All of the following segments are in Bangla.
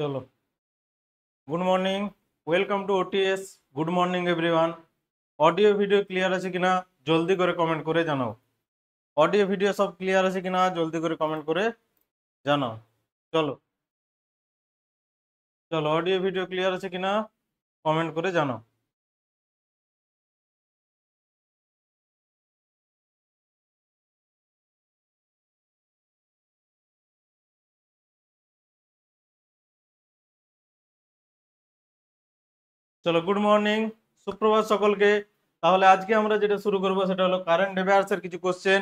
চলো good morning welcome to OTS good morning everyone audio video clear আছে কিনা জলদি করে কমেন্ট করে জানাও অডিও ভিডিও সব ক্লিয়ার আছে কিনা জলদি করে কমেন্ট করে জানাও চলো চলো অডিও ভিডিও ক্লিয়ার আছে কিনা কমেন্ট করে জানাও চলো গুড মর্নিং সুপ্রভাত সকলকে তাহলে আজকে আমরা যেটা শুরু করবো সেটা হলো কারেন্ট অ্যাফেয়ার্সের কিছু কোশ্চেন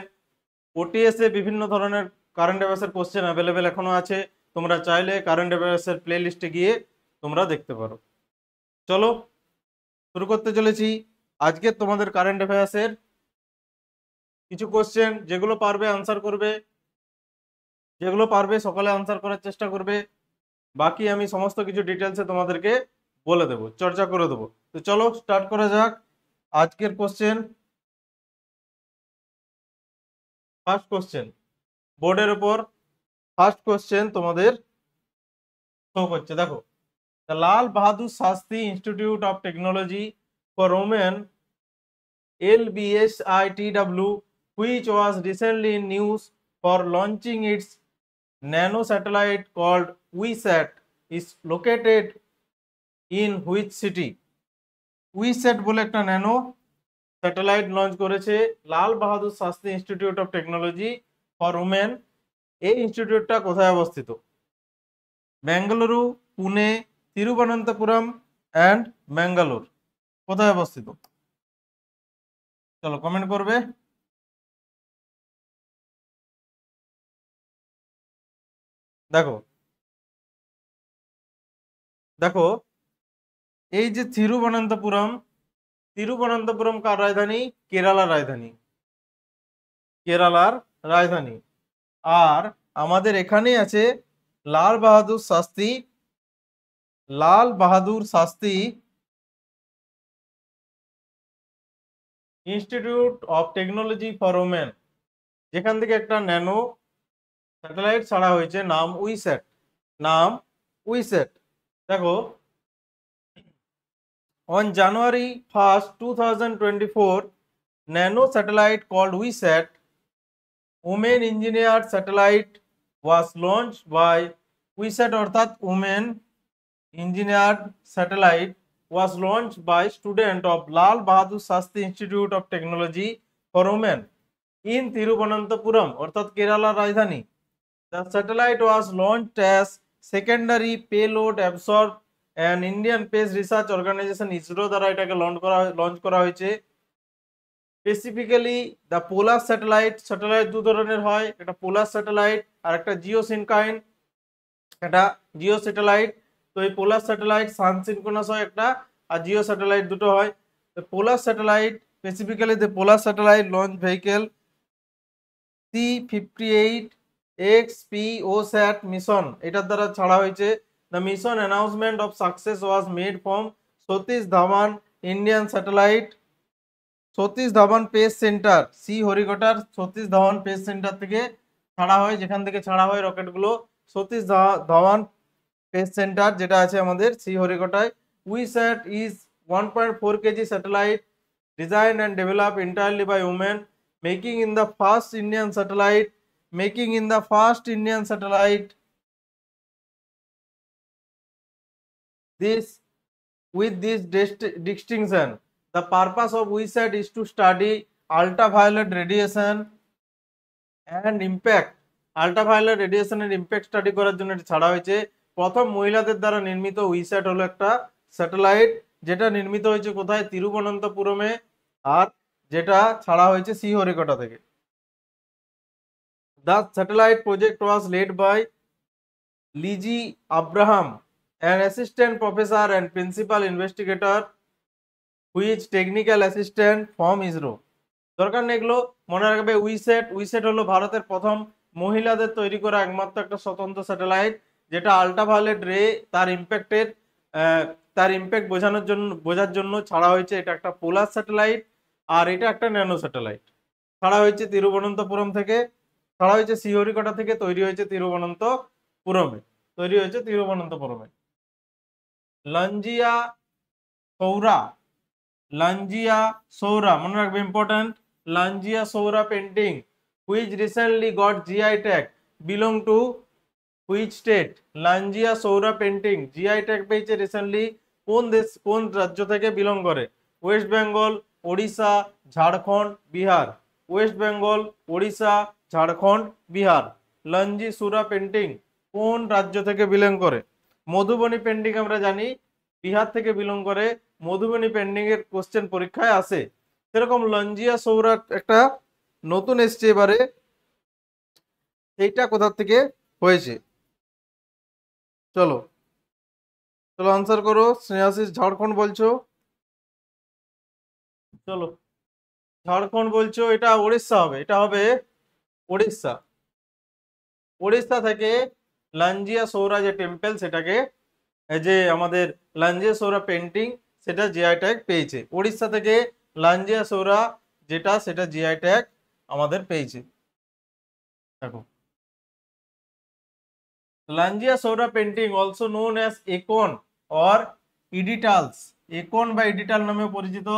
ওটিএসে বিভিন্ন ধরনের কারেন্ট অ্যাফেয়ার্সের কোশ্চেন অ্যাভেলেবেল এখনও আছে তোমরা চাইলে কারেন্ট অ্যাফেয়ার্সের প্লে লিস্টে গিয়ে তোমরা দেখতে পারো চলো শুরু করতে চলেছি আজকে তোমাদের কারেন্ট অ্যাফেয়ার্সের কিছু কোশ্চেন যেগুলো পারবে আনসার করবে যেগুলো পারবে সকালে আনসার করার চেষ্টা করবে বাকি আমি সমস্ত কিছু ডিটেলসে তোমাদেরকে বলে দেব চর্চা করে দেব তো চলো স্টার্ট করা যাক আজকের কোশ্চেন ফার্স্ট কোশ্চেন বোর্ডের উপর ফার্স্ট কোশ্চেন তোমাদের শো করছে দেখো the Lal Bahadur Shastri institute of technology for women L I T W which was recently in news for launching its nano satellite called WiSAT is located in which city WiSAT বলে একটা ন্যানো স্যাটেলাইট লঞ্চ করেছে Lal Bahadur Shastri institute of technology for women এই ইনস্টিটিউটটা কোথায় অবস্থিত ব্যাঙ্গালুরু পুনে তিরুবনন্তপুরম অ্যান্ড ম্যাঙ্গালোর কোথায় অবস্থিত চলো কমেন্ট করবে দেখো দেখো এই যে থিরুবনন্তপুরম থিরুবনন্তপুরম কার রাজধানী কেরালার রাজধানী কেরালার রাজধানী আর আমাদের এখানে আছে লাল বাহাদুর শাস্তি Lal Bahadur Shastri institute of technology for women যেখান থেকে একটা ন্যানো স্যাটেলাইট ছাড়া হয়েছে নাম উইস্যাট নাম উইস্যাট দেখো On January 1st, 2024, nano satellite called WeSat, Women Engineered Satellite was launched by WeSat that Women Engineered Satellite was launched by student of Lal Bahadur Shastri Institute of Technology for Women in Thiruvananthapuram, that Kerala Rajdhani. The satellite was launched as secondary payload absorbed and Indian space research organisation ISRO দ্বারা এটাকে লঞ্চ করা লঞ্চ করা হয়েছে specifically the polar satellite satellite দু ধরনের হয় একটা পোলার স্যাটেলাইট আর একটা জিও সিনকাইন একটা জিও স্যাটেলাইট তো এই পোলার স্যাটেলাইট সান সিনকোনাস হয় একটা আর জিও স্যাটেলাইট দুটো হয় তো polar satellite specifically the polar satellite launch vehicle C fifty eight X P O sat mission এটার দ্বারা ছাড়া হয়েছে The mission announcement of success was made from Sotish Dhawan Indian Satellite Satish Dhawan space centre সি হরিকটার সতীশ ধাওয়ান পেস সেন্টার থেকে ছাড়া হয় যেখান থেকে ছাড়া হয় রকেটগুলো সতীশ ধাওয়ান পেস সেন্টার যেটা আছে আমাদের সি হরিকটায় WeSat is one point four kg satellite design and develop entirely by women making in the first Indian satellite making in the first Indian satellite This with this distinction, the purpose of WISAT is to study ultraviolet radiation and impact. Ultraviolet radiation এর ইম্প্যাক্ট স্টাডি করার জন্য এটা ছাড়া হয়েছে প্রথম মহিলাদের দ্বারা নির্মিত উইস্যাট হলো একটা স্যাটেলাইট যেটা নির্মিত হয়েছে কোথায় তিরুবনন্তপুরমে আর যেটা ছাড়া হয়েছে সিহরিকোটা থেকে the satellite project was led by Lizy Abraham an assistant professor and principal investigator which technical assistant from ISRO দরকার নেই এগুলো মনে রাখবে উইসেট উইসেট হলো ভারতের প্রথম মহিলাদের তৈরি করা একমাত্র একটা স্বতন্ত্র স্যাটেলাইট যেটা আল্ট্রাভায়োলেট রে তার ইম্প্যাক্টের তার ইম্প্যাক্ট বোঝানোর জন্য বোঝার জন্য ছাড়া হয়েছে এটা একটা পোলার স্যাটেলাইট আর এটা একটা ন্যানো স্যাটেলাইট ছাড়া হয়েছে তিরুবনন্তপুরম থেকে ছাড়া হয়েছে শিহরিকটা থেকে তৈরি হয়েছে তিরুবনন্তপুরমে তৈরি হয়েছে তিরুবনন্তপুরমে লাঞ্জিয়া সৌরা লাঞ্জিয়া সৌরা মনে রাখবে important Lanjia Saura painting which recently got GI tag belong to which state Lanjia Saura painting GI tag পেয়েছে রিসেন্টলি কোন দেশ কোন রাজ্য থেকে বিলং করে West Bengal Odisha Jharkhand Bihar West Bengal Odisha Jharkhand Bihar Lanjia Saura painting কোন রাজ্য থেকে বিলং করে মধুবনী পেন্ডিং আমরা জানি বিহার থেকে বিলং করে মধুবনী পেন্ডিং এর কোশ্চেন পরীক্ষায় আসে সেরকম লঞ্জিয়া সৌরাট একটা নতুন এসছে এবারে সেইটা কোথা থেকে হয়েছে চলো চলো আনসার করো স্নেহাশিস ঝাড়খণ্ড বলছো চলো ঝাড়খণ্ড বলছো এটা উড়িষ্যা হবে এটা হবে উড়িষ্যা উড়িষ্যা থেকে লাঞ্জিয়া সৌরা যে টেম্পেল সেটাকে যে আমাদের লাঞ্জিয়া সৌরা পেন্টিং সেটা জিআই ট্যাগ পেয়েছে উড়িষ্যা থেকে লাঞ্জিয়া সৌরা যেটা সেটা জিআই ট্যাগ আমাদের পেয়েছে দেখো Lanjia Saura painting also known as icon or iditals icon বা ইডিটাল নামে পরিচিত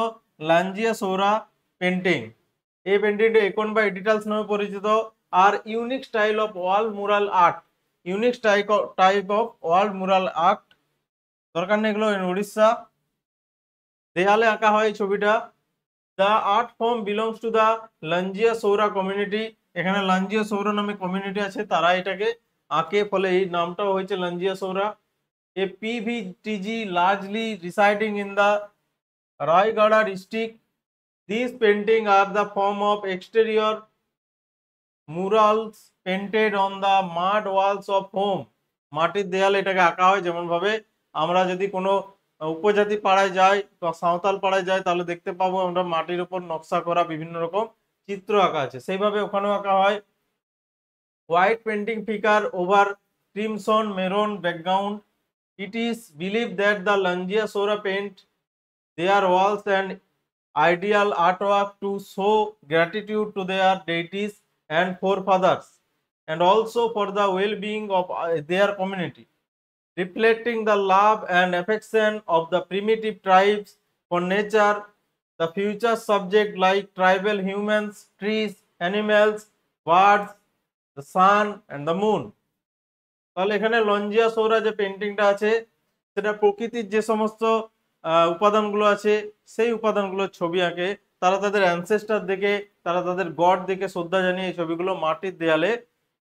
লাঞ্জিয়া সৌরা পেন্টিং এই পেন্টিংটা একন বা ইডিটালস নামে পরিচিত আর unique style of wall mural art unique type type of world mural art দরকার নেই এগুলো উড়িষ্যা দেয়ালে আঁকা হয় এই ছবিটা the art form belongs to the Lanjia Saura community এখানে লাঞ্জিয়া সৌরা নামে কমিউনিটি আছে তারা এটাকে আঁকে ফলে এই নামটাও হয়েছে Lanjia Saura a PVTG largely residing in the Rayagada district this painting are the form of exterior murals painted on the mud walls of home মাটির দেয়ালে এটাকে আঁকা হয় যেমনভাবে আমরা যদি কোনো উপজাতি পাড়ায় যাই বা সাঁওতাল পাড়ায় যাই তাহলে দেখতে পাবো আমরা মাটির উপর নকশা করা বিভিন্ন রকম চিত্র আঁকা আছে সেইভাবে ওখানেও আঁকা হয় white painting figure over crimson maroon background it is that the believed that the paint their walls and ideal art work to show gratitude to their deities and forefathers and also for the well-being of their community reflecting the love and affection of the primitive tribes for nature the future subject like tribal humans trees animals birds the sun and the moon তাহলে এখানে লঞ্জিয়া সৌরা যে পেন্টিংটা আছে সেটা প্রকৃতির যে সমস্ত উপাদানগুলো আছে সেই উপাদানগুলোর ছবি আঁকে তারা তাদের অ্যানসেস্টার দেখে তারা তাদের গড দেখে শ্রদ্ধা জানিয়ে এই ছবিগুলো মাটির দেয়ালে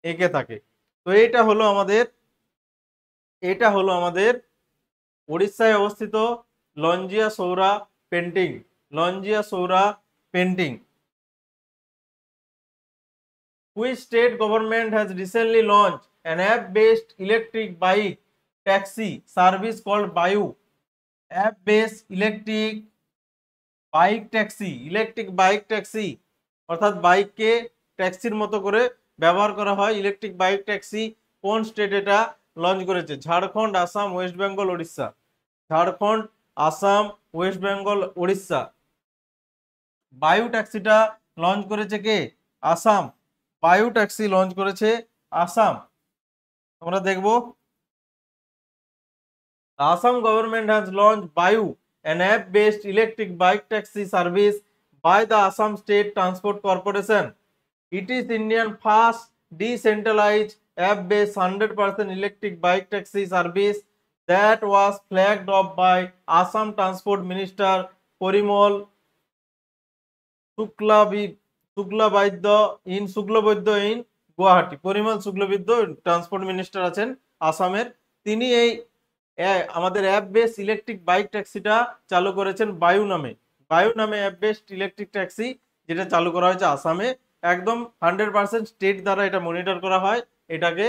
এঁকে থাকে তো এইটা হলো আমাদের এটা হলো আমাদের উড়িষ্যায় অবস্থিত Lanjia Saura painting Lanjia Saura painting which state government has recently launch an app based electric bike taxi service called Bayu app base electric bike taxi electric bike taxi অর্থাৎ বাইককে ট্যাক্সির মতো করে ব্যবহার করা হয় ইলেকট্রিক বাইক ট্যাক্সি কোন স্টেট এটা লঞ্চ করেছে ঝাড়খণ্ড আসাম ওয়েস্ট বেঙ্গল উড়িষ্যা ঝাড়খণ্ড আসাম ওয়েস্ট বেঙ্গল উড়িষ্যা বায়ু ট্যাক্সিটা লঞ্চ করেছে কে আসাম বায়ু ট্যাক্সি লঞ্চ করেছে আসাম আমরা দেখব Assam government has launch Bayu an app-based electric bike taxi service by the Assam State Transport Corporation. It is Indian first decentralized app-based 100% electric bike taxi service that was flagged off by Assam Transport Minister Parimal shukla Suklabaidya in shukla Suklabaidya in Guwahati. porimol shukla Parimal transport minister achen assam er tini ei আমাদের অ্যাপ বেস ইলেকট্রিক বাইক ট্যাক্সিটা চালু করেছেন বায়ু নামে বায়ু নামে অ্যাপ বেসড ইলেকট্রিক ট্যাক্সি যেটা চালু করা হয়েছে আসামে একদম হান্ড্রেড পার্সেন্ট স্টেট দ্বারা এটা মনিটর করা হয় এটাকে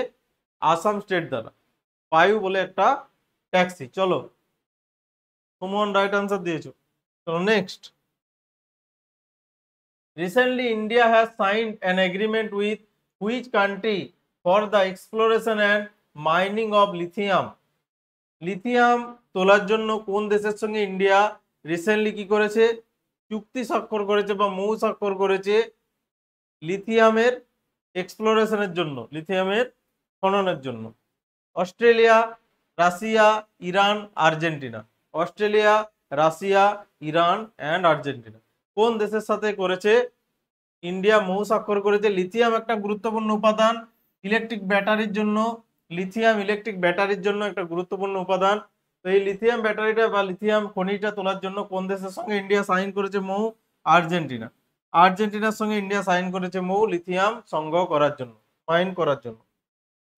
আসাম স্টেট দ্বারা বায়ু বলে একটা ট্যাক্সি চলো সুমন রাইট আনসার দিয়েছ চলো next recently India has sign an agreement with which country for the exploration and mining of lithium lithium তোলার জন্য কোন দেশের সঙ্গে ইন্ডিয়া রিসেন্টলি কি করেছে চুক্তি স্বাক্ষর করেছে বা মৌ স্বাক্ষর করেছে লিথিয়ামের এক্সপ্লোরেশনের জন্য লিথিয়ামের খননের জন্য Australia Russia Iran Argentina Australia Russia Iran and Argentina কোন দেশের সাথে করেছে ইন্ডিয়া মৌ স্বাক্ষর করেছে লিথিয়াম একটা গুরুত্বপূর্ণ উপাদান ইলেকট্রিক ব্যাটারির জন্য লিথিয়াম ইলেকট্রিক ব্যাটারির জন্য একটা গুরুত্বপূর্ণ উপাদান তো এই লিথিয়াম ব্যাটারিটা বা লিথিয়াম খনিটা তোলার জন্য কোন দেশের সঙ্গে ইন্ডিয়া সাইন করেছে মৌ আর্জেন্টিনা আর্জেন্টিনার সঙ্গে ইন্ডিয়া সাইন করেছে মৌ লিথিয়াম সংগ্রহ করার জন্য মাইন করার জন্য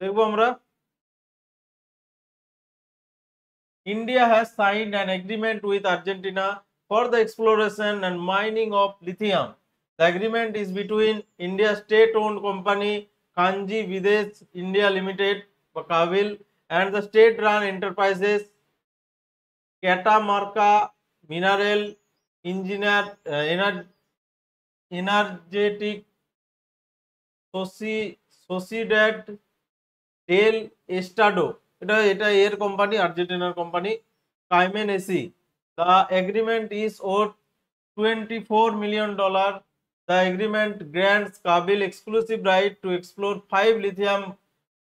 দেখবো আমরা India has sign an agreement with Argentina for the exploration and mining of lithium the agreement is between India state owned company Khanij Bidesh India limited Bakavil and the state-run enterprises Catamarca Mineral Engineer uh, Ener Energetic Sociedad del Estado এটা এটা এর কোম্পানি আর্জেন্টিনার company Camyen SE the agreement is worth twenty four million dollar the agreement grants KABIL exclusive right to explore five lithium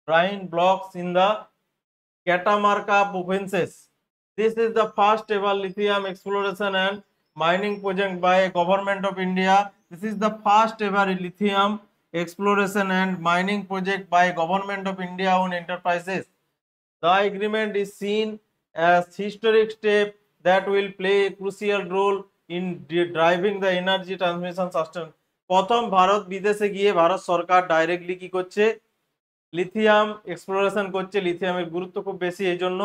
brine blocks in the Catamarca provinces. This is the first ever lithium exploration and mining project by government of India. This is the first ever lithium exploration and mining project by government of India owned enterprises. The agreement is seen as historic step that will play a crucial role in driving the energy transmission system. প্রথম ভারত বিদেশে গিয়ে ভারত সরকার ডাইরেক্টলি কি করছে লিথিয়াম এক্সপ্লোরেশন করছে লিথিয়ামের গুরুত্ব খুব বেশি এই জন্য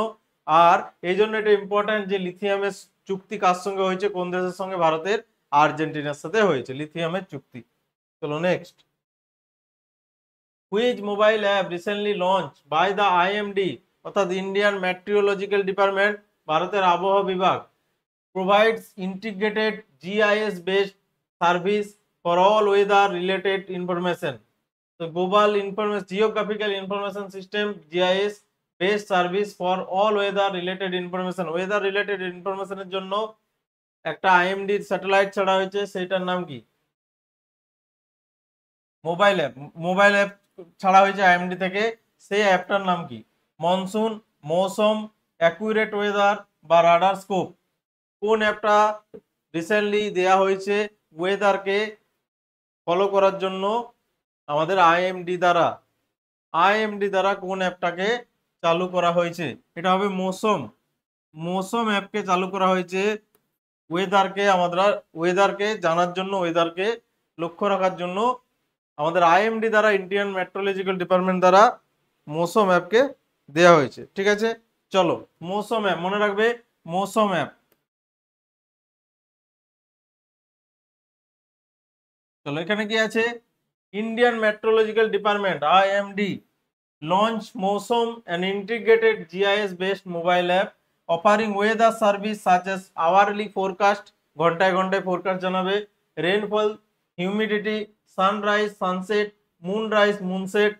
আর এই জন্য এটা ইম্পর্ট্যান্ট যে লিথিয়ামের চুক্তি কার সঙ্গে হয়েছে কোন দেশের সঙ্গে ভারতের আর্জেন্টিনার সাথে হয়েছে লিথিয়ামের চুক্তি চলো next which mobile app recently launch by the IMD অর্থাৎ ইন্ডিয়ান ম্যাট্রিওলজিক্যাল ডিপার্টমেন্ট ভারতের আবহাওয়া বিভাগ provides integrated GIS based service for all weather related information So Global Information Geographical Information System GIS based service for all weather related information weather related information er এর জন্য একটা আইএমডি স্যাটেলাইট ছাড়া হয়েছে সেটার নাম mobile app app mobile app ছাড়া হয়েছে আইএমডি থেকে সেই অ্যাপটার নাম কি মনসুন মৌসুম অ্যাকুরেট ওয়েদার বা রাডার স্কোপ কোন অ্যাপটা রিসেন্টলি দেয়া হয়েছে ওয়েদারকে ফলো করার জন্য আমাদের আইএমডি দ্বারা আইএমডি দ্বারা কোন অ্যাপটাকে চালু করা হয়েছে এটা হবে মৌসুম মৌসুম অ্যাপকে চালু করা হয়েছে ওয়েদারকে আমাদের ওয়েদারকে জানার জন্য ওয়েদারকে লক্ষ্য রাখার জন্য আমাদের আইএমডি দ্বারা ইন্ডিয়ান মেট্রোলজিক্যাল ডিপার্টমেন্ট দ্বারা মৌসুম অ্যাপকে দেয়া হয়েছে ঠিক আছে চলো মৌসুম অ্যাপ মনে রাখবে মৌসুম অ্যাপ চলো এখানে কি আছে Indian meteorological department IMD launch Mausam and integrated GIS based mobile app offering weather services hourly forecast ঘন্টায় ঘন্টায় ফোরকাস্ট জানাবে rainfall humidity sunrise sunset moon moonrise moonset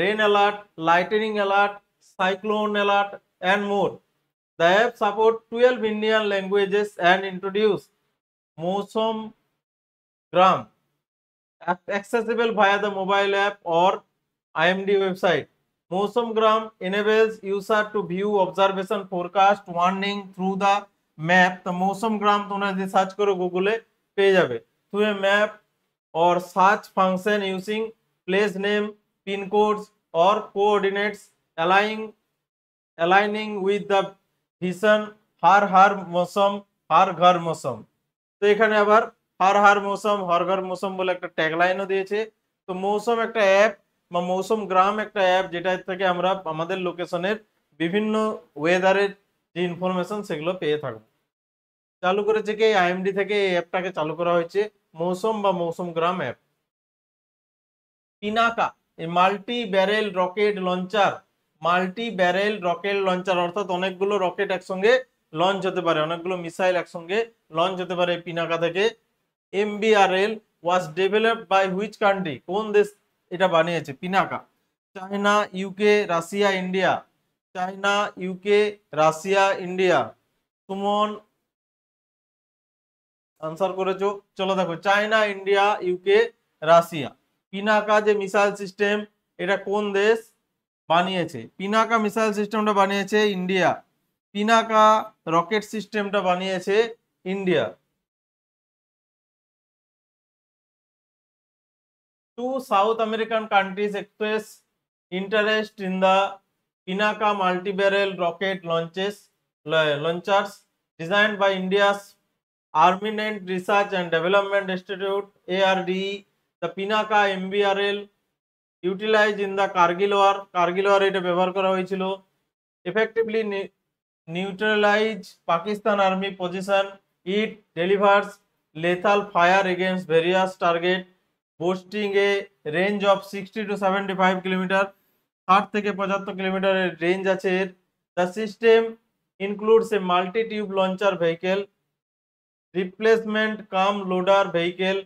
rain alert lightning alert cyclone alert and more the app support twelve Indian languages and introduce Mausam Gram accessible via the mobile app or IMD website. Mosamgram enables user to view observation forecast warning through the map. The Mosamgram তোমরা যদি সার্চ করো গুগলে পেয়ে যাবে तो ये map or search function using place name, pin codes or coordinates aligning aligning with the vision हर मौसम हर घर मौसम तो ये खाने अबर হর হর মৌসুম হর ঘর মৌসুম বলে একটা ট্যাগলাইনও দিয়েছে তো মৌসুম একটা অ্যাপ বা মৌসুম গ্রাম একটা অ্যাপ যেটা থেকে আমরা আমাদের লোকেশনের বিভিন্ন ওয়েদারের যে ইনফরমেশন সেগুলো পেয়ে থাকবো চালু করেছে কি আইএমডি থেকে এই অ্যাপটাকে চালু করা হয়েছে মৌসুম বা মৌসুম গ্রাম অ্যাপ পিনাকা এই multi barrel rocket launcher multi barrel rocket launcher অর্থাৎ অনেকগুলো রকেট একসঙ্গে লঞ্চ হতে পারে অনেকগুলো মিসাইল একসঙ্গে লঞ্চ হতে পারে পিনাকা থেকে MBRL was developed by which country কোন দেশ এটা বানিয়েছে Pinaka China UK Russia India China UK Russia India Suman answer করেছো চলো দেখো China India UK Russia Pinaka যে মিসাইল সিস্টেম এটা কোন দেশ বানিয়েছে পিনাকা মিসাইল সিস্টেমটা বানিয়েছে ইন্ডিয়া পিনাকা রকেট সিস্টেমটা বানিয়েছে India two South American countries expressed interest in the Pinaka multi-barrel rocket launches launchers designed by India's Armament Research and Development Institute ARDE. The Pinaka MBRL utilized in the Kargil war. Kargil war এটা ব্যবহার করা হয়েছিল effectively neutralize Pakistan army position. It delivers lethal fire against various targets boosting a range of sixty to seventy five kilometre 60 থেকে পঁচাত্তর কিলোমিটারের রেঞ্জ আছে এর the system includes a multi tube launcher vehicle replacement cum loader vehicle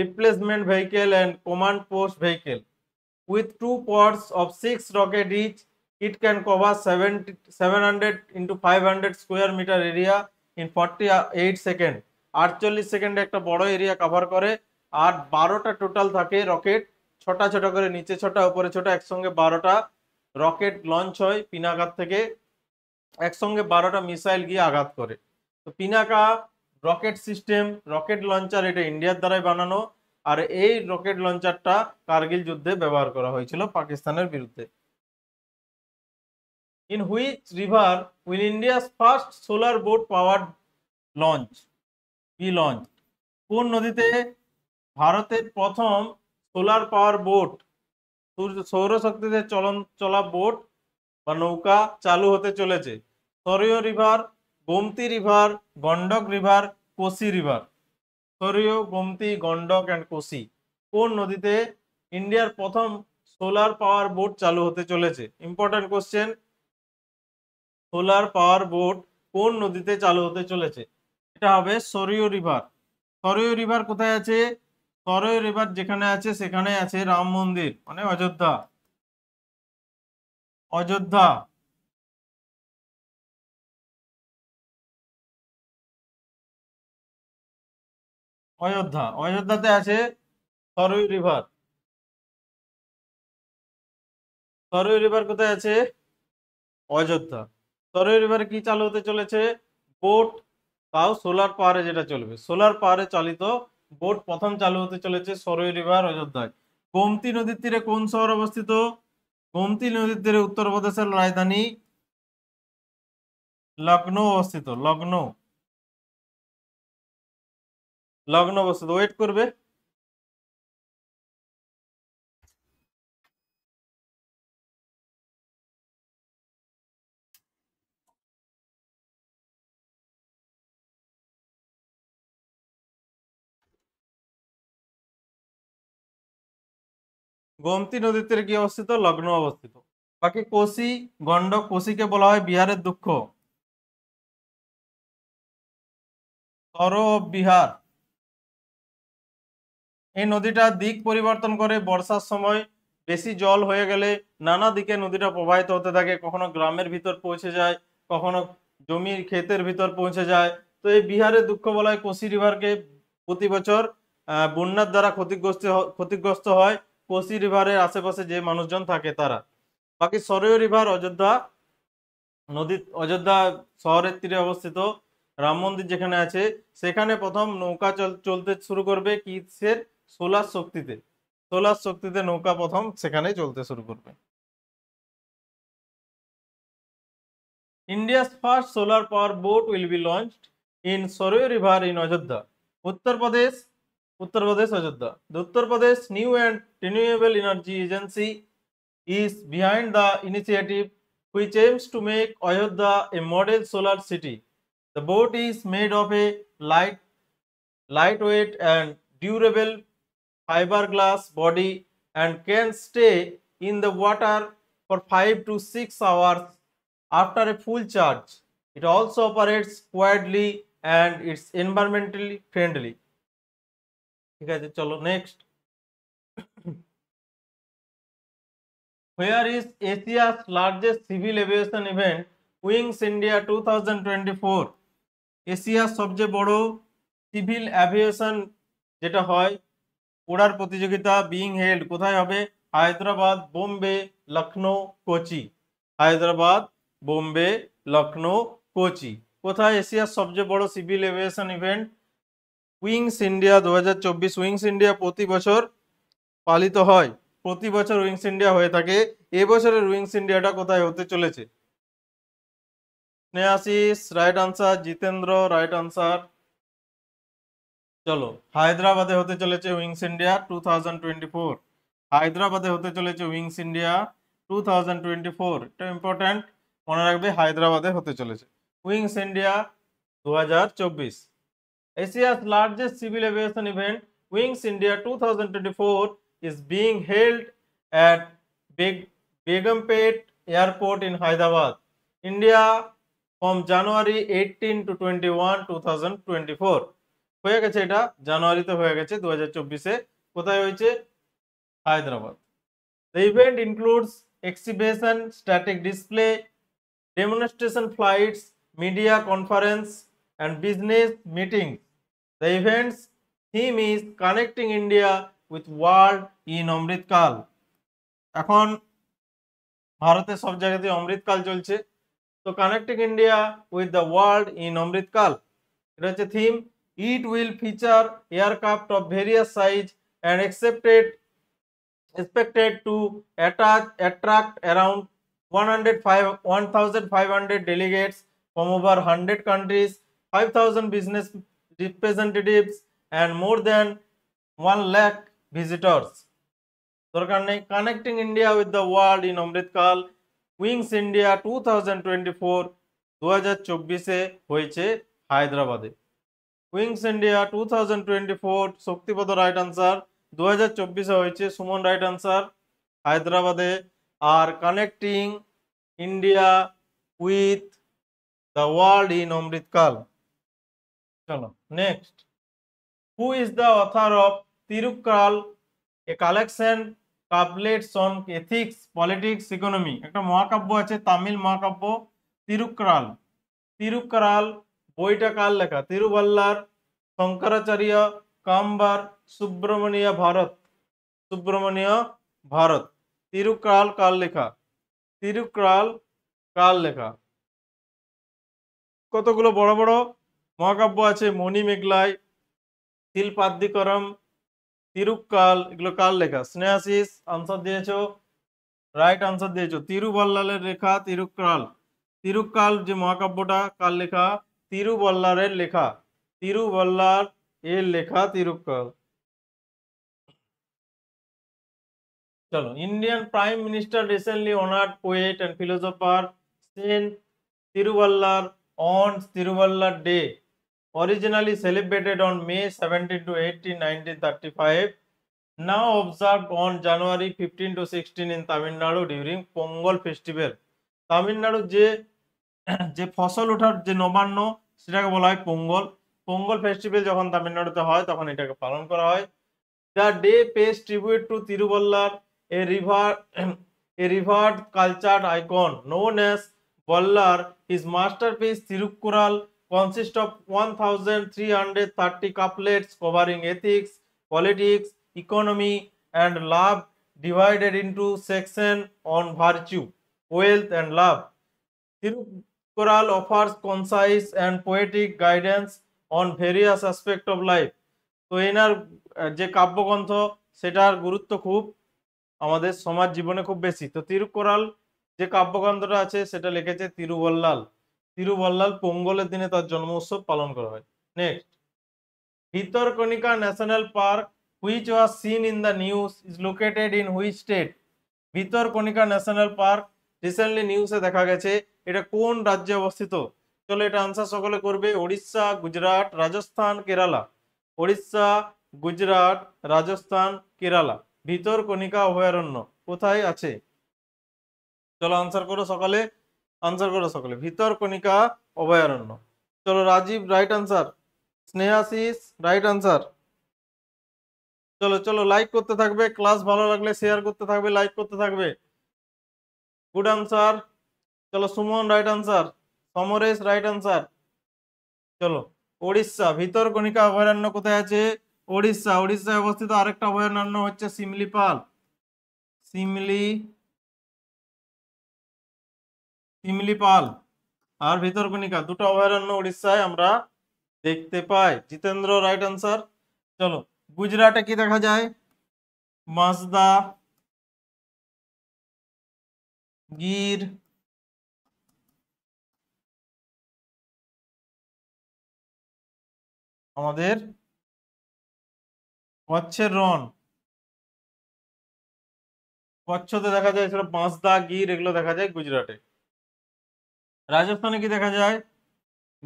replacement vehicle and command post vehicle with two pods of six rocket each it can cover seventy seven hundred into five hundred square metre area in forty eight second আটচল্লিশ সেকেন্ডে একটা বড় এরিয়া কভার করে আর বারোটা টোটাল থাকে রকেট ছটা ছটা করে নিচে ছটা উপরে ছটা একসঙ্গে বারোটা রকেট লঞ্চ হয় পিনাকার থেকে একসঙ্গে বারোটা মিসাইল গিয়ে আঘাত করে তো Pinaka rocket system rocket launcher এটা ইন্ডিয়ার দ্বারাই বানানো আর এই রকেট লঞ্চারটা কার্গিল যুদ্ধে ব্যবহার করা হয়েছিল পাকিস্তানের বিরুদ্ধে in which river will India's first solar boat power launch be launch কোন নদীতে ভারতের প্রথম সোলার পাওয়ার বোট সৌরশক্তিতে চলন চলা বোট বা নৌকা চালু হতে চলেছে Saryu river Gomti river Gandak river Kosi river Saryu Gomti Gandak and Kosi কোন নদীতে ইন্ডিয়ার প্রথম সোলার পাওয়ার বোট চালু হতে চলেছে important question solar power boat কোন নদীতে চালু হতে চলেছে এটা হবে সরীয় রিভার সরিয় রিভার কোথায় আছে তরয় রিভার যেখানে আছে সেখানে আছে রাম মন্দির মানে অযোধ্যা অযোধ্যা অযোধ্যা অযোধ্যাতে আছে তরুই রিভার তরৈ রিভার কোথায় আছে অযোধ্যা তরৈ রিভার কি চালু হতে চলেছে বোট তাও সোলার পাহাড়ে যেটা চলবে সোলার পাহাড়ে চালিত বোট প্রথম চালু হতে চলেছে সরয় রিভার অযোধ্যায় গোমতী নদীর তীরে কোন শহর অবস্থিত গোমতী নদীর তীরে উত্তরপ্রদেশের রাজধানী লগ্ন অবস্থিত লগ্ন লগ্ন অবস্থিত ওয়েট করবে গোমতী নদীর তীরে কি অবস্থিত লগ্ন অবস্থিত বাকি কোশি গণ্ডক কোশিকে বলা হয় বিহারের দুঃখ বিহার এই নদীটা দিক পরিবর্তন করে বর্ষার সময় বেশি জল হয়ে গেলে নানা দিকে নদীটা প্রবাহিত হতে থাকে কখনো গ্রামের ভিতর পৌঁছে যায় কখনো জমির ক্ষেতের ভিতর পৌঁছে যায় তো এই বিহারের দুঃখ বলায় কোশি রিভারকে প্রতি বছর বন্যার দ্বারা ক্ষতিগ্রস্ত ক্ষতিগ্রস্ত হয় কোসি রিভারের আশেপাশে যে মানুষজন থাকে তারা বাকি সরয় রিভার অযোধ্যা নদী অযোধ্যা শহরের তীরে অবস্থিত রাম মন্দির যেখানে আছে সেখানে প্রথম নৌকা চলতে শুরু করবে কিসের সোলার শক্তিতে সোলার শক্তিতে নৌকা প্রথম সেখানে চলতে শুরু করবে India's first solar power boat will be launched in সরয় river in Ayodhya Uttar Pradesh Uttar Pradesh, Ajodhya. The Uttar Pradesh New and Renewable Energy Agency is behind the initiative which aims to make Ayodhya a model solar city. The boat is made of a light, lightweight and durable fiberglass body and can stay in the water for 5 to 6 hours after a full charge. It also operates quietly and it's environmentally friendly. ঠিক আছে চলো next where is Asia's largest civil aviation event Wings India two thousand এশিয়ার সবচেয়ে বড় সিভিল অ্যাভিয়েশন যেটা হয় ওড়ার প্রতিযোগিতা বিং হেল্ড কোথায় হবে হায়দ্রাবাদ বোম্বে লখনৌ কোচি হায়দ্রাবাদ বোম্বে লখনৌ কোচি কোথায় এশিয়ার সবচেয়ে বড় civil aviation event Wings India দু হাজার চব্বিশ উইংস ইন্ডিয়া প্রতি বছর পালিত হয় প্রতি বছর উইংস ইন্ডিয়া হয়ে থাকে এবছরের উইংস ইন্ডিয়াটা কোথায় হতে চলেছে Snehashis right answer Jitendra right answer চলো হায়দ্রাবাদে হতে চলেছে Wings India two thousand twenty four হায়দ্রাবাদে হতে চলেছে Wings India two thousand twenty four এটা ইম্পর্ট্যান্ট মনে রাখবে হায়দ্রাবাদে হতে চলেছে উইংস ইন্ডিয়া দু হাজার চব্বিশ Asia's largest civil aviation event, Wings India 2024, is being held at Beg Begumpet Airport in Hyderabad, India from January 18 to 21, 2024. হয়ে গেছে এটা জানুয়ারিতে হয়ে গেছে দু হাজার কোথায় হয়েছে Hyderabad The event includes exhibition, static display, demonstration flights, media conference, and business meetings. The event's theme is connecting India with world in অমৃতকাল এখন ভারতের সব জায়গাতে অমৃতকাল চলছে তো connecting India with the world in Amritkaal এটা হচ্ছে theme it will feature aircraft of various size and expected expected to attach, attract around 105 1500 delegates from over 100 countries 5000 business representatives and more than one lakh visitors দরকার নেই connecting India with the world in Amritkaal Wings India two thousand twenty four দু হাজার চব্বিশে হয়েছে হায়দ্রাবাদে Wings India two thousand twenty four Shaktipada right answer দু হাজার চব্বিশে হয়েছে সুমন রাইট আনসার হায়দ্রাবাদে আর connecting India with the world in Amritkaal চলো next who is the author of Thirukkural a collection couplets on ethics politics economy একটা মহাকাব্য আছে তামিল মহাকাব্য তিরুকরাল তিরুকরাল বইটা কার লেখা তিরুবাল্লার শঙ্করাচার্য কাম্বার সুব্রমণীয় ভারত সুব্রমণীয় ভারত তিরুকাল কার লেখা তিরুকাল কার লেখা কতগুলো বড় বড় মহাকাব্য আছে মণি মেঘলাই শিল্পাদ্দিকরম তিরুক্কাল এগুলো কাল লেখা স্নেহাশিস আনসার দিয়েছ রাইট আনসার দিয়েছ তিরুবল্লালের লেখা তিরুক্কাল তিরুক্কাল যে মহাকাব্যটা কার লেখা তিরুবল্লারের লেখা তিরুবল্লার এর লেখা তিরুক্কাল চলো Indian prime minister recently honoured poet and philosopher saint Thiruvalluvar on Thiruvalluvar day originally celebrated on May 17 to 18, 1935, now observed on January 15 to 16 in Tamil Nadu during Pongal festival. Tamil Nadu যে যে ফসল ওঠার যে নবান্ন সেটাকে বলা হয় পোঙ্গল পোঙ্গল ফেস্টিভ্যাল যখন তামিলনাড়ুতে হয় তখন এটাকে পালন করা হয় the day pays tribute to Thiruvalluvar a river a revered culture icon known as Valluvar his piece Thirukkural consists of 1330 couplets covering ethics, politics, economy and love divided into section on virtue, wealth and love. Thirukkural offers concise and poetic guidance on various aspects of life. So তো এনার যে কাব্যগ্রন্থ সেটার গুরুত্ব খুব আমাদের সমাজ জীবনে খুব বেশি তো তিরুকোরাল যে কাব্যগ্রন্থটা আছে সেটা লিখেছে তিরুবল্লাল তিরুবল্লাল পোঙ্গলের দিনে তার জন্ম উৎসব পালন করা হয় next Bhitarkanika national park which was seen in the news is located in which state Bhitarkanika national park recently নিউজে দেখা গেছে এটা কোন রাজ্যে অবস্থিত চলো এটা আনসার সকলে করবে ওড়িশা গুজরাট রাজস্থান কেরালা ওড়িশা গুজরাট রাজস্থান কেরালা ভিতরকণিকা অভয়ারণ্য কোথায় আছে চলো আনসার করো সকালে আনসার করো সকলে কণিকা অভয়ারণ্য চলো Rajiv right answer Snehashis right answer চলো চলো লাইক করতে থাকবে ক্লাস ভালো লাগলে শেয়ার করতে থাকবে লাইক করতে থাকবে গুড আনসার চলো Suman right answer Samaresh right answer চলো ওড়িশা কণিকা অভয়ারণ্য কোথায় আছে ওড়িশা ওড়িশায় অবস্থিত আরেকটা অভয়ারণ্য হচ্ছে সিমলিপাল সিমলি শিমলি পাল আর ভিতরকণিকা দুটো অভয়ারণ্য উড়িষ্যায় আমরা দেখতে পাই জিতেন্দ্র রাইট আনসার চলো গুজরাটে কি দেখা যায় মাসদা গির আমাদের কচ্ছের রন কচ্ছতে দেখা যায় এছাড়া বাঁশদা গির এগুলো দেখা যায় গুজরাটে राजस्थान की देखा जाए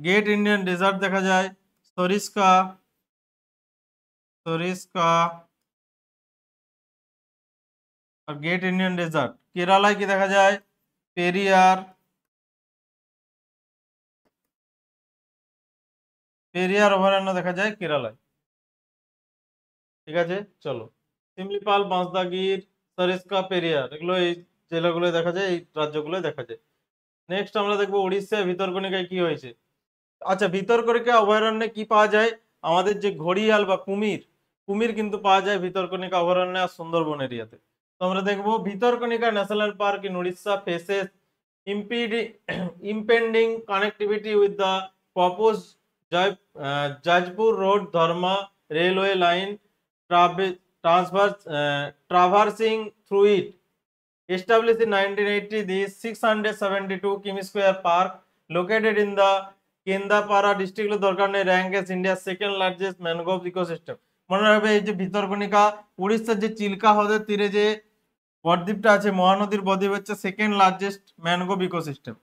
गेट इंडियन डेजार्ट देखा जाए सोरिस का सोरिस का और गेट इंडियन डेजार्ट केरला की देखा जाए पेरियार पेरियार अभयारण्य देखा जाए केरला ठीक है चलो सिमलीपाल बांसदागिर सरिस्का पेरियार एगल जिलागुल देखा जाए राज्यगुल देखा जाए নেক্সট আমরা দেখবো উড়িষ্যায় ভিতরকণিকায় কি হয়েছে আচ্ছা বিতর্কণিকা অভয়ারণ্যে কি পাওয়া যায় আমাদের যে ঘড়িয়াল বা কুমির কুমির কিন্তু পাওয়া যায় ভিতরকণিকা অভয়ারণ্যে আর সুন্দরবন এরিয়াতে তো আমরা দেখবো Bhitarkanika national park in Orissa faces impeding connectivity with the পপোজ জয় Jajpur Road Dharma railway line traverse, uh, traversing through it established in 1980, the 672 Kim Square Park, located in the Kendapara district, Dorkarne rank as India's second largest mangrove ecosystem. মনে রাখবে এই যে ভিতরকণিকা উড়িষ্যার যে চিল্কা হ্রদের তীরে যে বদ্বীপটা আছে মহানদীর বদ্বীপ হচ্ছে সেকেন্ড লার্জেস্ট ম্যানগ্রোভ ইকোসিস্টেম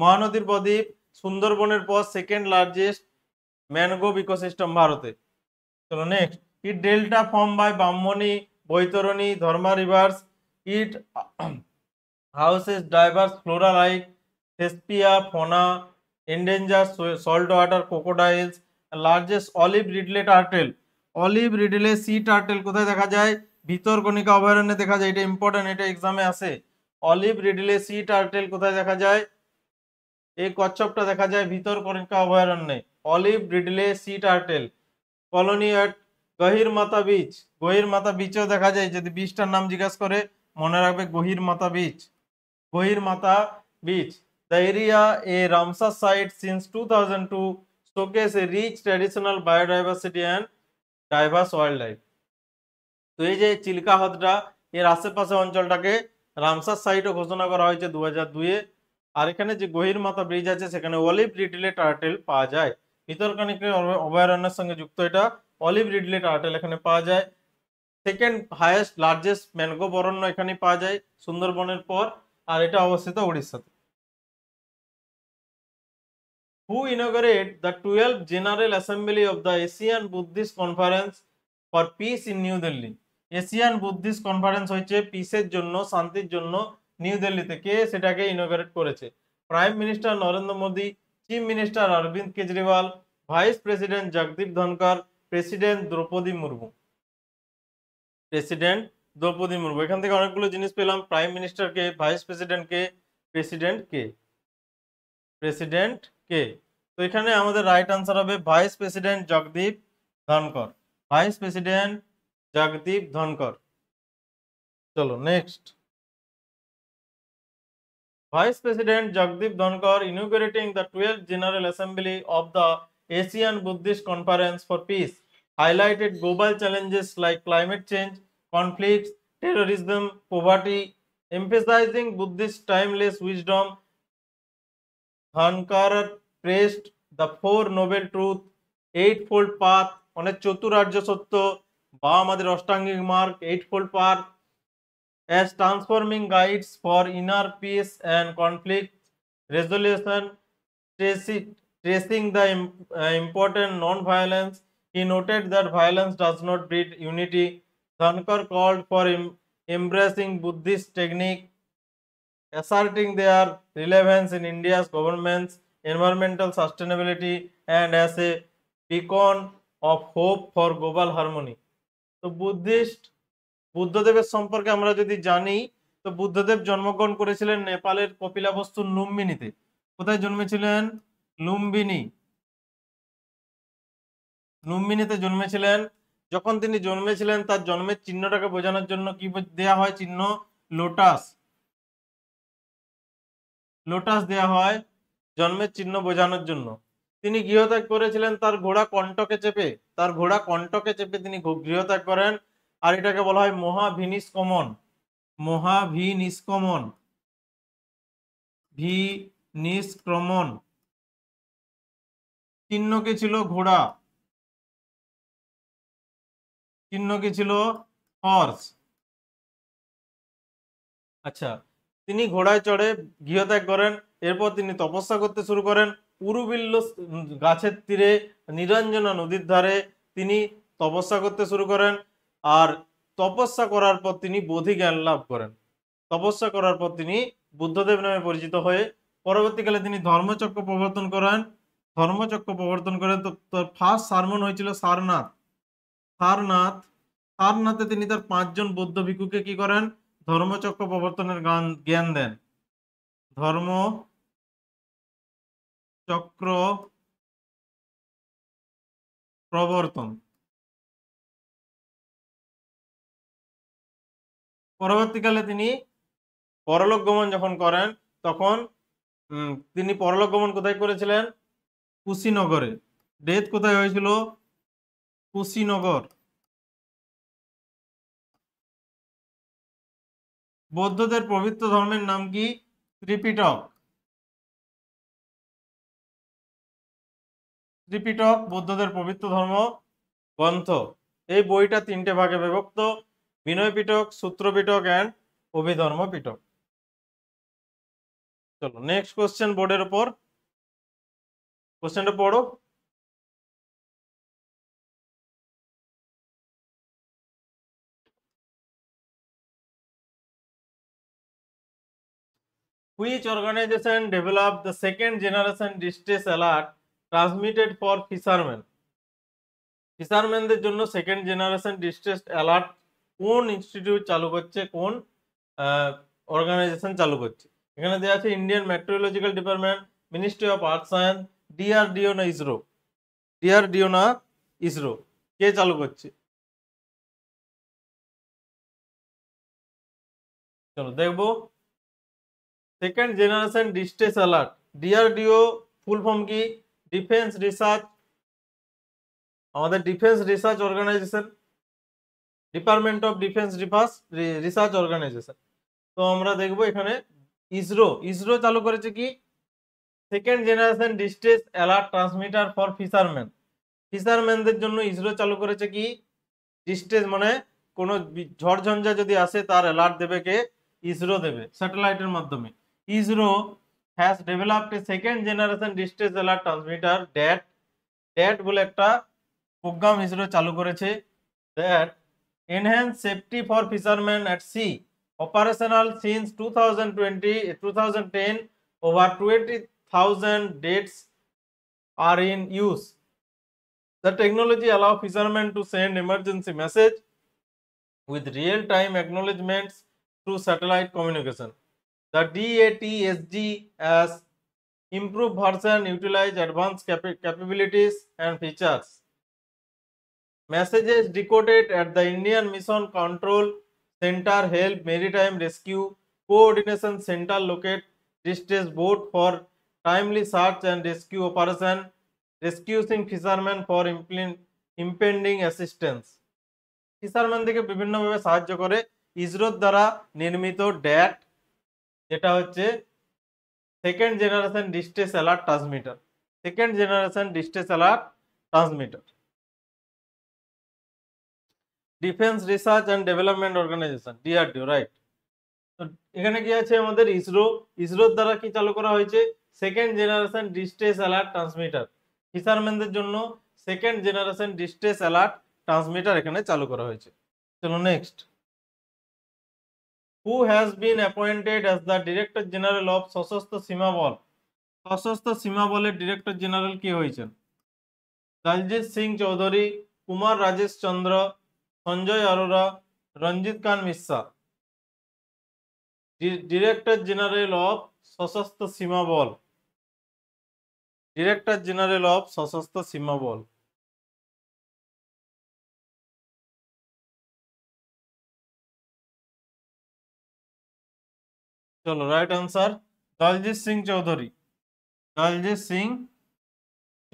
মহানদীর বদ্বীপ সুন্দরবনের পর সেকেন্ড লার্জেস্ট ম্যানগ্রোভ ইকোসিস্টেম ভারতে চলো next it delta form by Brahmani Baitarani ধর্মা rivers It houses diverse flora like Thespia, fauna, endangered saltwater crocodiles, largest olive ridley turtle olive ridley sea turtle কোথায় দেখা যায় ভিতরকণিকা অভয়ারণ্যে দেখা যায় এটা ইম্পর্টেন্ট এটা এক্সামে আসে অলিভ রিডলে সি টার্টেল কোথায় দেখা যায় এই কচ্ছপটা দেখা যায় ভিতরকণিকা অভয়ারণ্যে olive ridley sea turtle colony at Gahirmatha beach গহির মাতা বিচেও দেখা যায় যদি বীচটার নাম জিজ্ঞাসা করে মনে রাখবে গহির Gahirmatha beach Gahirmatha a Ramsar site since two thousand to showcase a rich traditional biodiversity and diverse wildlife তো এই যে চিল্কা হ্রদটা এর আশেপাশে অঞ্চলটাকে রামসার সাইটও ঘোষণা করা হয়েছে দু হাজার দুয়ে আর এখানে যে গহির মাতা ব্রিজ আছে সেখানে অলিভ রিডলে টার্টেল পাওয়া যায় ভিতরকানিক অভয়ারণ্যের সঙ্গে যুক্ত এটা অলিভ রিডলে টার্টেল এখানে পাওয়া যায় সেকেন্ড হায়েস্ট লার্জেস্ট ম্যানগ্রোভ অরণ্য এখানে পাওয়া যায় সুন্দরবনের পর আর এটা অবস্থিত উড়িষ্যাতে who inaugurate the twelve general assembly of the Asian Buddhist conference for peace in New Delhi Asian Buddhist conference হয়েছে পিসের জন্য শান্তির জন্য নিউ দিল্লিতে কে সেটাকে ইনোগ্রেট করেছে prime minister Narendra Modi chief minister Arvind Kejriwal vice president Jagdeep Dhankhar president Droupadi Murmu president Droupadi Murmu এখান থেকে অনেকগুলো জিনিস পেলাম প্রাইম মিনিস্টারকে ভাইস প্রেসিডেন্টকে প্রেসিডেন্টকে প্রেসিডেন্টকে তো এখানে আমাদের রাইট আনসার হবে vice president Jagdeep Dhankhar vice president Jagdeep Dhankhar চলো next vice president Jagdeep Dhankhar inaugurating the twelve general assembly of the Asian Buddhist conference for peace highlighted global challenges like climate change, conflicts, terrorism, poverty, emphasizing Buddhist timeless wisdom. Hankara praised the four noble truths, eightfold path, on a Choturaja Sotto, Bahamad Rostangig Mark, eightfold path, as transforming guides for inner peace and conflict resolution, tracing the uh, important non-violence He noted that violence does not breed unity. Dhankar called for em embracing Buddhist technique, asserting their relevance in India's government's environmental sustainability and as a beacon of hope for global harmony. তো বুদ্ধিস্ট বুদ্ধদেবের সম্পর্কে আমরা যদি জানি তো বুদ্ধদেব জন্মগ্রহণ করেছিলেন নেপালের কপিলাবস্তু লুম্বিনীতে কোথায় জন্মেছিলেন লুম্বিনী লুম্বিনীতে জন্মেছিলেন যখন তিনি জন্মেছিলেন তার জন্মের চিহ্নটাকে বোঝানোর জন্য কি দেয়া হয় চিহ্ন লোটাস লোটাস দেয়া হয় জন্মের চিহ্ন বোঝানোর জন্য তিনি গৃহত্যাগ করেছিলেন তার ঘোড়া কণ্ঠকে চেপে তার ঘোড়া কণ্ঠকে চেপে তিনি গৃহত্যাগ করেন আর এটাকে বলা হয় মহাভিনিষ্কমন মহাভিনিষ্কমন ভি নিষ্ক্রমণ ছিল ঘোড়া চিহ্ন কি ছিল হর্স আচ্ছা তিনি ঘোড়ায় চড়ে গৃহত্যাগ করেন এরপর তিনি তপস্যা করতে শুরু করেন উরুবিল্ল গাছের তীরে নিরঞ্জনা নদীর ধারে তিনি তপস্যা করতে শুরু করেন আর তপস্যা করার পর তিনি বোধি জ্ঞান লাভ করেন তপস্যা করার পর তিনি বুদ্ধদেব নামে পরিচিত হয়ে পরবর্তীকালে তিনি ধর্মচক্র প্রবর্তন করেন ধর্মচক্র প্রবর্তন করেন তো ফার্স্ট সারমন হয়েছিল সারনাথ সারনাথ সারনাথে তিনি তার পাঁচজন বৌদ্ধ ভিক্ষুকে কি করেন ধর্মচক্র প্রবর্তনের গান জ্ঞান দেন ধর্ম চক্র প্রবর্তন পরবর্তীকালে তিনি পরলোক গমন যখন করেন তখন তিনি পরলোক গমন কোথায় করেছিলেন কুশিনগরে ডেথ কোথায় হয়েছিল কুশীনগর বৌদ্ধদের পবিত্র ধর্মের নাম কি ত্রিপিটক ত্রিপিটক বৌদ্ধদের পবিত্র ধর্ম গ্রন্থ এই বইটা তিনটে ভাগে বিভক্ত বিনয় পিটক সূত্র পিটক অ্যান্ড অভিধর্ম পিটক চলো নেক্সট কোশ্চেন বোর্ডের উপর কোশ্চেনটা পড়ো which organization developed the second generation distress alert transmitted for fishermen ফিশারম্যানদের জন্য সেকেন্ড জেনারেশন ডিস্ট্রেস অ্যালার্ট কোন ইনস্টিটিউট চালু করছে কোন অর্গানাইজেশন চালু করছে এখানে দেওয়া আছে Indian meteorological department ministry of earth science DRDO না ইসরো ডিআরডিও না ইসরো কে চালু করছে চলো দেখবো second generation distress alert DRDO full form কি ডিফেন্স রিসার্চ আমাদের defence research organisation department of defence defence research organisation তো আমরা দেখব এখানে ইসরো ইসরো চালু করেছে কি second generation distress alert transmitter for fisherman ফিশারম্যানদের জন্য ইসরো চালু করেছে কি ডিস্ট্রেস মানে কোনো ঝড়ঝঞ্ঝা যদি আসে তার অ্যালার্ট দেবে কে ইসরো দেবে স্যাটেলাইটের মাধ্যমে ISRO has developed a second generation distress alert transmitter that that বলে একটা প্রোগ্রাম ইসরো চালু করেছে that enhance safety for fishermen at sea operational since 2020 2010 over 20000 dates are in use the technology allow fishermen to send emergency message with real time acknowledgements through satellite communication The DATSG as improved version utilize advanced cap capabilities and features. Messages decoded at the Indian Mission Control Center help Maritime Rescue Coordination Center locate distress boat for timely search and rescue operation, rescuing fishermen for impending assistance. ফিশারম্যানদেরকে বিভিন্নভাবে সাহায্য করে ইসরোর দ্বারা নির্মিত ড্যাট যেটা হচ্ছে second generation distress alert transmitter second generation distress alert transmitter defence research and development organisation DRDO right তো এখানে কি আছে আমাদের ইসরো ইসরোর দ্বারা কি চালু করা হয়েছে second generation distress alert transmitter ফিশারম্যানদের জন্য second generation distress alert transmitter এখানে চালু করা হয়েছে চলো next who has been appointed as the director general of Sashastra Seema বল সশস্ত্র সীমা বলের ডিরেক্টর জেনারেল কে হয়েছেন দলজিৎ সিং চৌধুরী কুমার রাজেশ চন্দ্র সঞ্জয় অরোরা রঞ্জিত কান Mishra director general of Sashastra Seema Bal director general of Sashastra Seema Bal चलो right answer Daljit Singh Chaudhary Daljit Singh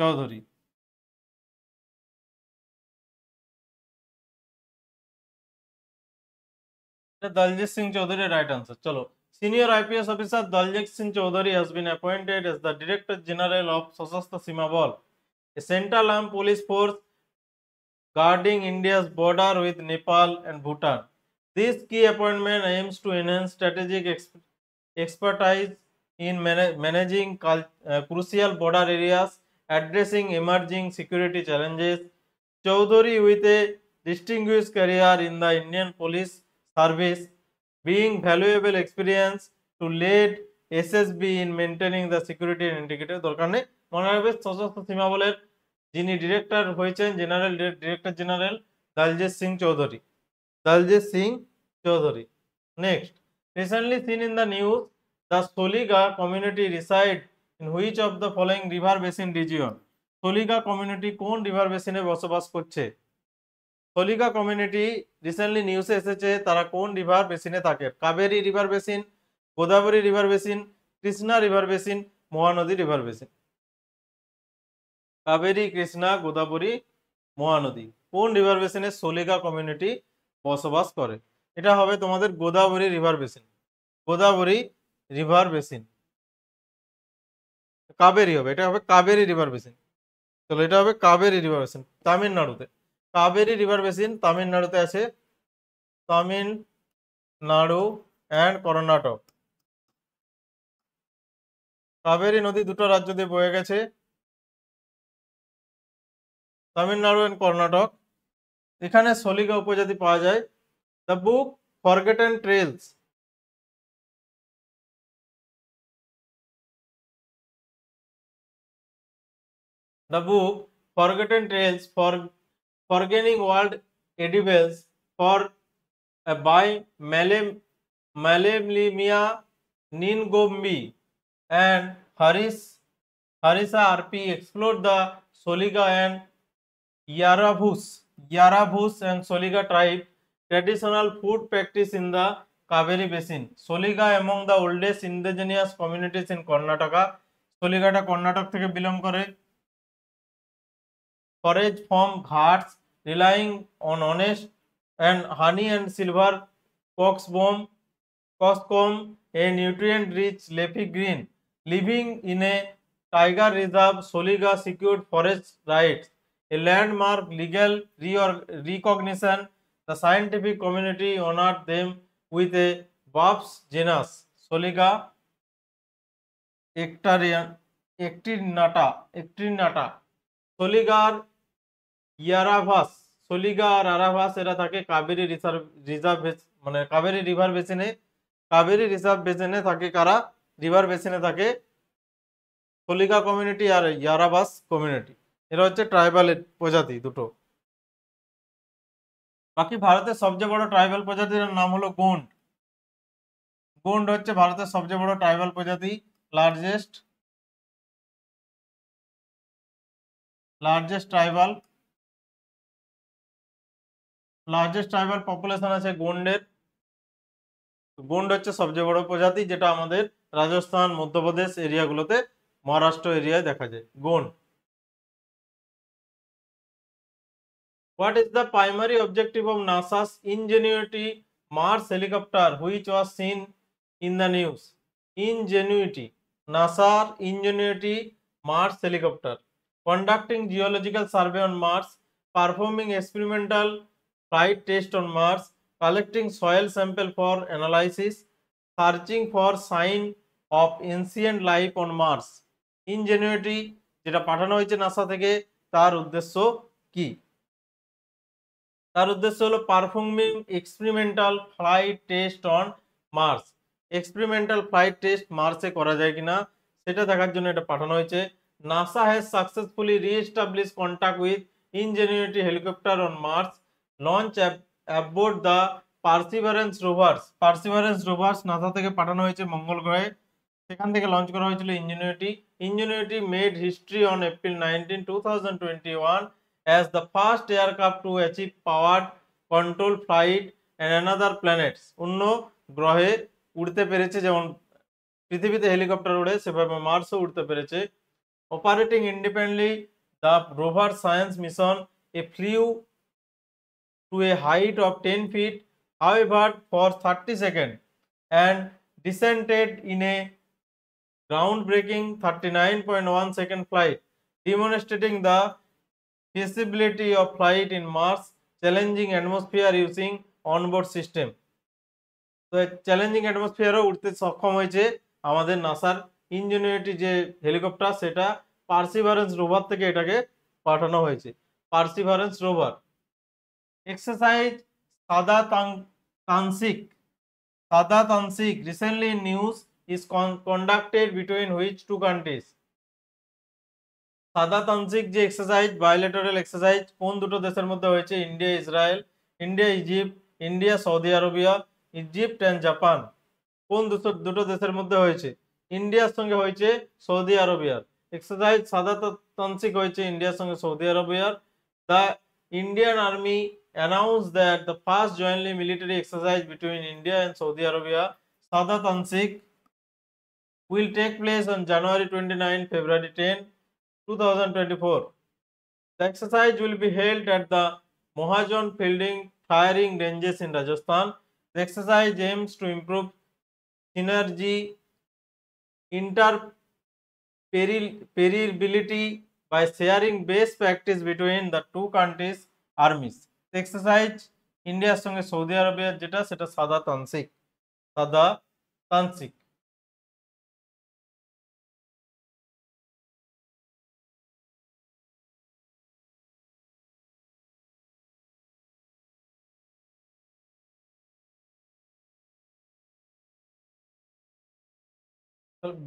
Chaudhary Daljit Singh Chaudhary right answer चलो senior IPS officer Daljit Singh Chaudhary has been appointed as the director general of Sashastra Seema Bal central arm police force guarding India's border with Nepal and Bhutan this key appointment aims to enhance strategic expertise in managing crucial border areas addressing emerging security challenges Chaudhary with a distinguish career in the Indian police service bring valuable experience to lead S S B in maintaining the security integrative দরকার নেই মনে রাখবে সশস্ত্র সীমাবলের যিনি ডিরেক্টর হয়েছেন general director general Daljit Singh Chaudhary Daljit Singh Chaudhary next recently seen in the news the soliga community reside in which of the following river basin region soliga community কোন river basin e বসবাস করছে soliga community recently news এ এসেছে তারা কোন river basin e থাকে kaveri river basin godavari river basin krishna river basin mohanadi river basin kaveri krishna godavari mohanadi Mahanadi river basin e soliga community বসবাস করে এটা হবে তোমাদের Godavari river basin Godavari river basin Kaveri হবে এটা হবে কাবেরি রিভার বেসিন চলো এটা হবে কাবেরি রিভার বেসিন তামিলনাড়ুতে কাবেরি রিভার বেসিন তামিলনাড়ুতে আছে তামিলনাড়ু অ্যান্ড কর্ণাটক কাবেরী নদী দুটো রাজ্য দিয়ে বয়ে গেছে তামিলনাড়ু অ্যান্ড কর্ণাটক এখানে সলিগা উপজাতি পাওয়া যায় The book Forgotten Trails The book Forgotten Trails for Forgetting World Edibles for uh, by Malem Malemlimia Ningombi and Haris Harisa RP explored the Soliga and Yarabhus, Yarabhus and Soliga tribe traditional food practice in the Kaveri basin Soliga among the oldest indigenous communities in Karnataka সলিগাটা কর্ণাটক থেকে বিলং করে forage from Ghats relying on honest and honey and silver cockscomb cockscomb a nutrient rich leafy green living in a tiger reserve Soliga secure forest rights a landmark legal rear recognition the scientific The scientific them with a with genus Bob's genus একটি নাটা ectinata নাটা Soligar ইয়ারাভাস মানে সলিগা আর আরাভাস এরা থাকে কাবেরি রিসার্ভ রিজার্ভ মানে কাবেরি রিভার বেসিনে কাবেরি রিজার্ভ বেসিনে থাকে কারা রিভার বেসিনে থাকে সলিগা কমিউনিটি আর ইয়ারাভাস কমিউনিটি এরা হচ্ছে ট্রাইবালের প্রজাতি দুটো বাকি ভারতের সবচেয়ে বড় ট্রাইবাল প্রজাতির নাম হলো গোন্ড গোন্ড হচ্ছে ভারতের সবচেয়ে বড় ট্রাইবাল প্রজাতি largest largest tribal largest tribal population আছে গোন্ডের গোন্ড হচ্ছে সবচেয়ে বড় প্রজাতি যেটা আমাদের রাজস্থান মধ্যপ্রদেশ এরিয়াগুলোতে মহারাষ্ট্র এরিয়ায় দেখা যায় Gond What is the primary objective of NASA's Ingenuity Mars helicopter which was seen in the news? Ingenuity. NASA Ingenuity Mars helicopter. Conducting geological survey on Mars, performing experimental flight test on Mars, collecting soil sample for analysis, searching for sign of ancient life on Mars. Ingenuity যেটা পাঠানো হয়েছে নাসা থেকে তার উদ্দেশ্য কি তার উদ্দেশ্য হলো performing experimental flight test on Mars experimental flight test মার্সে করা যায় কিনা সেটা দেখার জন্য এটা পাঠানো হয়েছে NASA has successfully reestablish contact with Ingenuity helicopter on Mars launch aboard the Perseverance rovers Perseverance rovers NASA থেকে পাঠানো হয়েছে মঙ্গল গ্রহে সেখান থেকে লঞ্চ করা হয়েছিল Ingenuity Ingenuity made history on April nineteen two thousand twenty one as the first aircraft to achieve powered control flight and another planets অন্য গ্রহে উড়তে পেরেছে যেমন পৃথিবীতে হেলিকপ্টার উড়ে সেভাবে মার্সও উড়তে পেরেছে operating independently the rover science mission a flew to a height of ten feet however for 30 seconds and descended in a groundbreaking 39.1 second flight demonstrating the feasibility of flight in Mars, challenging atmosphere using onboard system. তো চ্যালেঞ্জিং অ্যাটমসফিয়ারও উঠতে সক্ষম হয়েছে আমাদের নাসার ইঞ্জিনিয়ারিটি যে হেলিকপ্টার সেটা পার্সিভারেন্স রোভার থেকে এটাকে পাঠানো হয়েছে perseverance rover exercise Sada Tanseeq Sada Tanseeq recently news is conducted between which two countries Sada Tanseeq যে এক্সারসাইজ বায়োলেটারাল এক্সারসাইজ কোন দুটো দেশের মধ্যে হয়েছে India Israel India Egypt India Saudi Arabia Egypt and Japan কোন দুটো দেশের মধ্যে হয়েছে ইন্ডিয়ার সঙ্গে হয়েছে সৌদি আরবিয়ার এক্সারসাইজ সাদাতান্ত্রিক হয়েছে ইন্ডিয়ার সঙ্গে সৌদি আরবিয়ার the Indian army announce that the first jointly military exercise between India and Saudi Arabia Sada Tanseeq take place on January twenty nine February ten 2024. The exercise will be held at the Mohajon Fielding Firing Ranges in Rajasthan. The exercise aims to improve synergy, interoperability by sharing best practice between the two countries' armies. The exercise ইন্ডিয়ার সঙ্গে সৌদি আরবের যেটা সেটা সাদা তানসিক সাদা তানসিক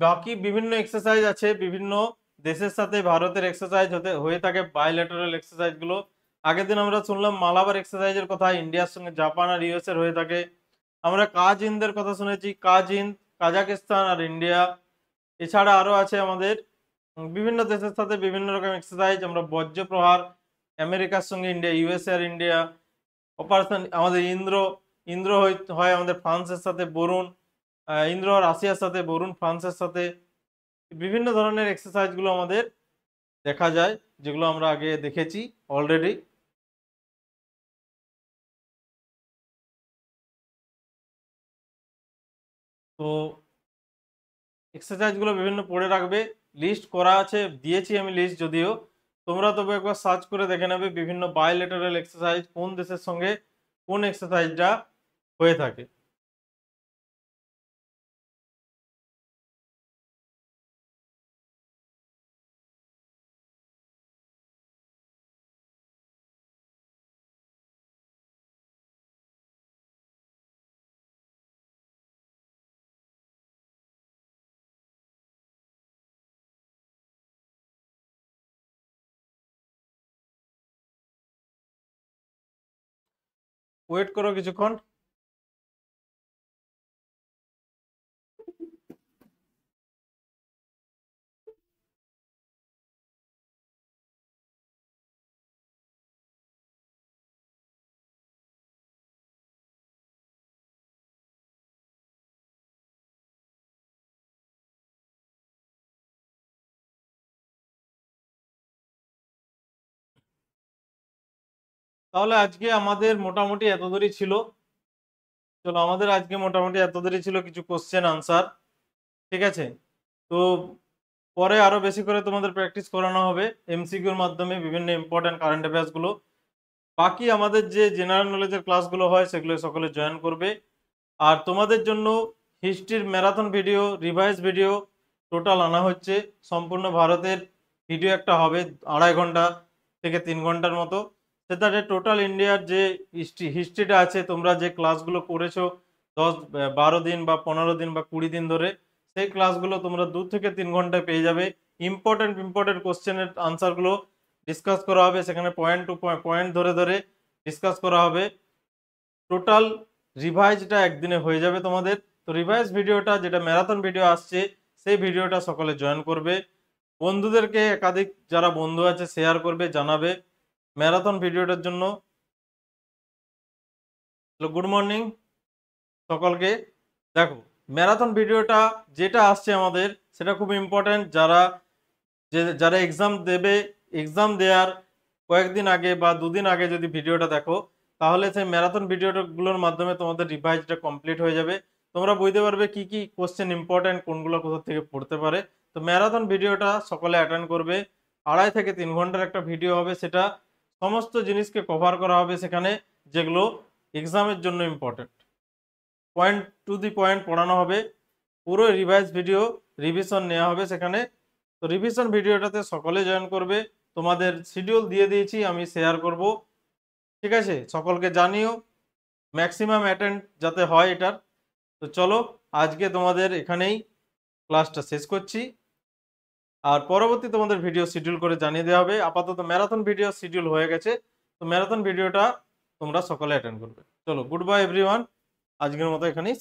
বাকি বিভিন্ন এক্সারসাইজ আছে বিভিন্ন দেশের সাথে ভারতের এক্সারসাইজ হতে হয়ে থাকে বায়োলেটারাল এক্সারসাইজগুলো আগের দিন আমরা শুনলাম মালাবার এক্সারসাইজের কথা ইন্ডিয়ার সঙ্গে জাপান আর ইউএসের হয়ে থাকে আমরা কাজ ইন্দের কথা শুনেছি কাজ ইন্দ কাজাকিস্তান আর ইন্ডিয়া এছাড়া আরও আছে আমাদের বিভিন্ন দেশের সাথে বিভিন্ন রকম এক্সারসাইজ আমরা বজ্র প্রহার আমেরিকার সঙ্গে ইন্ডিয়া ইউএসএ আর ইন্ডিয়া অপারেশন আমাদের ইন্দ্র ইন্দ্র হয় আমাদের ফ্রান্সের সাথে বরুণ ইন্দ্র রাশিয়ার সাথে বরুণ ফ্রান্সের সাথে বিভিন্ন ধরনের এক্সারসাইজগুলো আমাদের দেখা যায় যেগুলো আমরা আগে দেখেছি অলরেডি তো এক্সারসাইজগুলো বিভিন্ন পড়ে রাখবে লিস্ট করা আছে দিয়েছি আমি লিস্ট যদিও তোমরা তবে একবার সার্চ করে দেখে নেবে বিভিন্ন বায়োলেটারাল এক্সারসাইজ কোন দেশের সঙ্গে কোন এক্সারসাইজটা হয়ে থাকে ওয়েট করো কিছুক্ষণ তাহলে আজকে আমাদের মোটামুটি এতদূরই ছিল চলো আমাদের আজকে মোটামুটি এতদূরই ছিল কিছু কোশ্চেন আনসার ঠিক আছে তো পরে আরও বেশি করে তোমাদের প্র্যাকটিস করানো হবে এমসিকিউর মাধ্যমে বিভিন্ন ইম্পর্ট্যান্ট কারেন্ট অ্যাফেয়ার্সগুলো বাকি আমাদের যে জেনারেল নলেজের ক্লাসগুলো হয় সেগুলো সকলে জয়েন করবে আর তোমাদের জন্য হিস্ট্রির marathon video revise video total আনা হচ্ছে সম্পূর্ণ ভারতের ভিডিও একটা হবে আড়াই ঘন্টা থেকে তিন ঘন্টার মতো সেটাতে টোটাল ইন্ডিয়ার যে হিস্ট্রি হিস্ট্রিটা আছে তোমরা যে ক্লাসগুলো করেছো দশ বারো দিন বা পনেরো দিন বা কুড়ি দিন ধরে সেই ক্লাসগুলো তোমরা দু থেকে তিন ঘন্টায় পেয়ে যাবে ইম্পর্টেন্ট ইম্পর্টেন্ট কোশ্চেনের আনসারগুলো ডিসকাস করা হবে সেখানে পয়েন্ট টু পয়েন্ট ধরে ধরে ডিসকাস করা হবে টোটাল রিভাইজটা একদিনে হয়ে যাবে তোমাদের তো রিভাইজ ভিডিওটা যেটা ম্যারাথন ভিডিও আসছে সেই ভিডিওটা সকলে জয়েন করবে বন্ধুদেরকে একাধিক যারা বন্ধু আছে শেয়ার করবে জানাবে ম্যারাথন ভিডিওটার জন্য হ্যালো গুড মর্নিং সকলকে দেখো ম্যারাথন ভিডিওটা যেটা আসছে আমাদের সেটা খুব ইম্পর্ট্যান্ট যারা যে যারা এক্সাম দেবে এক্সাম দেওয়ার কয়েকদিন আগে বা দুদিন আগে যদি ভিডিওটা দেখো তাহলে সেই ম্যারাথন ভিডিওগুলোর মাধ্যমে তোমাদের রিভাইজটা কমপ্লিট হয়ে যাবে তোমরা বুঝতে পারবে কি কি কোশ্চেন ইম্পর্ট্যান্ট কোনগুলো কোথা থেকে পড়তে পারে তো ম্যারাথন ভিডিওটা সকলে অ্যাটেন্ড করবে আড়াই থেকে তিন ঘন্টার একটা ভিডিও হবে সেটা সমস্ত জিনিসকে কভার করা হবে সেখানে যেগুলো এক্সামের জন্য important point to the point পড়ানো হবে পুরো রিভাইজ ভিডিও রিভিশন নেওয়া হবে সেখানে তো রিভিশন ভিডিওটাতে সকলে জয়েন করবে তোমাদের শিডিউল দিয়ে দিয়েছি আমি শেয়ার করব ঠিক আছে সকলকে জানিও ম্যাক্সিমাম অ্যাটেন্ড যাতে হয় এটার তো চলো আজকে তোমাদের এখানেই ক্লাসটা শেষ করছি আর পরবর্তী তোমাদের ভিডিও শিডিউল করে জানিয়ে দেওয়া হবে আপাতত ম্যারাথন ভিডিও শিডিউল হয়ে গেছে তো ম্যারাথন ভিডিওটা তোমরা সকলে অ্যাটেন্ড করবে চলো গুড বাই এভরিওয়ান আজকের মতো এখানেই